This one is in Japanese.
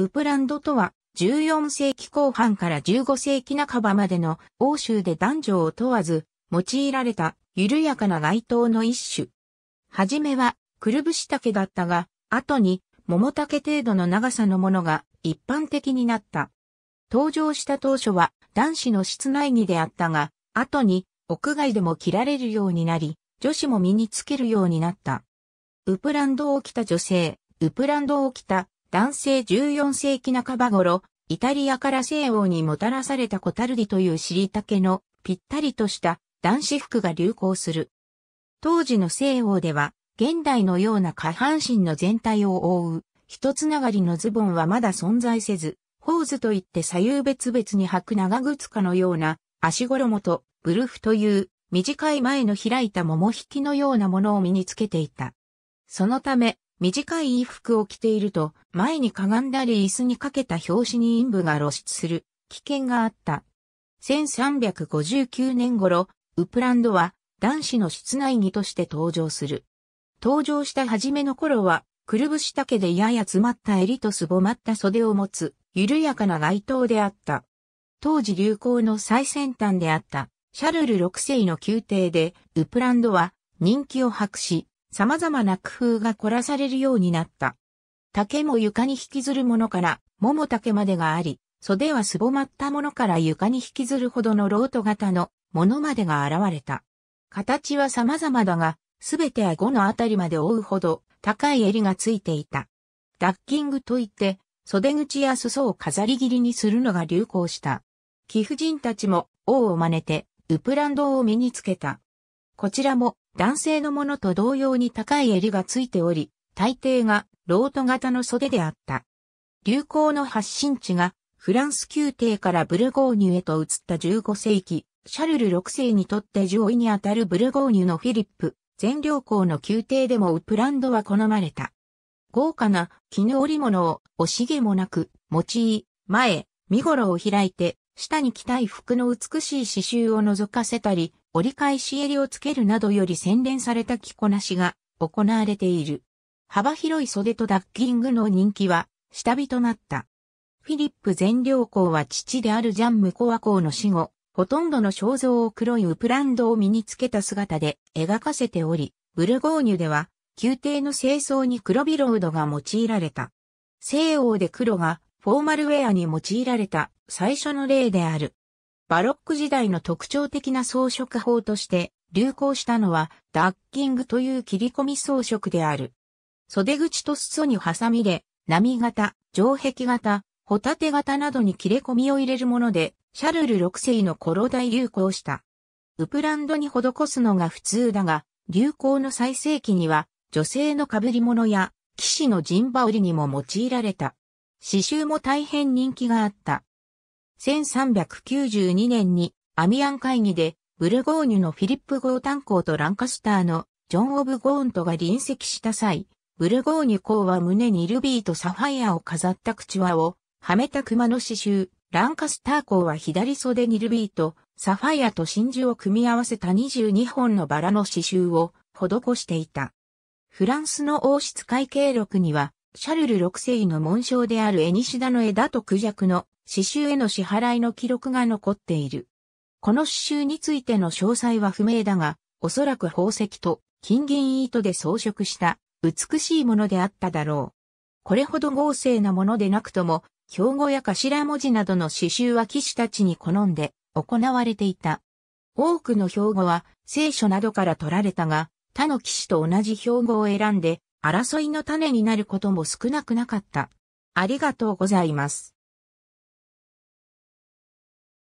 ウプランドとは、14世紀後半から15世紀半ばまでの欧州で男女を問わず、用いられた緩やかな街灯の一種。はじめは、くるぶし丈だったが、後に、桃丈程度の長さのものが一般的になった。登場した当初は男子の室内着であったが、後に屋外でも着られるようになり、女子も身につけるようになった。ウプランドを着た女性、ウプランドを着た男性14世紀半ば頃、イタリアから西欧にもたらされたコタルディという知り丈のぴったりとした男子服が流行する。当時の西欧では、現代のような下半身の全体を覆う、一つながりのズボンはまだ存在せず、ホーズといって左右別々に履く長靴かのような足衣とブルフという短い前の開いた桃引きのようなものを身につけていた。そのため、短い衣服を着ていると、前にかがんだり椅子にかけた拍子に陰部が露出する危険があった。1359年頃、ウプランドは男子の室内着として登場する。登場した初めの頃は、くるぶし丈でやや詰まった襟とすぼまった袖を持つ、緩やかな街灯であった。当時流行の最先端であった、シャルル6世の宮廷で、ウプランドは人気を博し、様々な工夫が凝らされるようになった。竹も床に引きずるものから、桃竹までがあり、袖はすぼまったものから床に引きずるほどのロート型のものまでが現れた。形は様々だが、すべて顎のあたりまで覆うほど高い襟がついていた。ダッキングといって、袖口や裾を飾り切りにするのが流行した。貴婦人たちも王を真似て、ウプランドを身につけた。こちらも男性のものと同様に高い襟がついており、大抵がロート型の袖であった。流行の発信地がフランス宮廷からブルゴーニュへと移った15世紀、シャルル6世にとって上位にあたるブルゴーニュのフィリップ、全領校の宮廷でもウプランドは好まれた。豪華な絹織物を惜しげもなく、用い、前、身頃を開いて、下に着たい服の美しい刺繍を覗かせたり、折り返し襟をつけるなどより洗練された着こなしが行われている。幅広い袖とダッキングの人気は下火となった。フィリップ全領公は父であるジャンムコワ公の死後、ほとんどの肖像を黒いウプランドを身につけた姿で描かせており、ブルゴーニュでは宮廷の清掃に黒ビロードが用いられた。西欧で黒がフォーマルウェアに用いられた最初の例である。バロック時代の特徴的な装飾法として流行したのはダッキングという切り込み装飾である。袖口と裾に挟みで波型、城壁型、ホタテ型などに切れ込みを入れるもので、シャルル6世の頃代流行した。ウプランドに施すのが普通だが、流行の最盛期には、女性の被り物や、騎士の陣羽織にも用いられた。刺繍も大変人気があった。1392年にアミアン会議でブルゴーニュのフィリップ・ゴータン公とランカスターのジョン・オブ・ゴーントが臨席した際、ブルゴーニュ公は胸にルビーとサファイアを飾った口輪をはめた熊の刺繍、ランカスター公は左袖にルビーとサファイアと真珠を組み合わせた22本のバラの刺繍を施していた。フランスの王室会計録には、シャルル6世の紋章であるエニシダの枝とクジャクの刺繍への支払いの記録が残っている。この刺繍についての詳細は不明だが、おそらく宝石と金銀糸で装飾した美しいものであっただろう。これほど豪勢なものでなくとも、標語や頭文字などの刺繍は騎士たちに好んで行われていた。多くの標語は聖書などから取られたが、他の騎士と同じ標語を選んで争いの種になることも少なくなかった。ありがとうございます。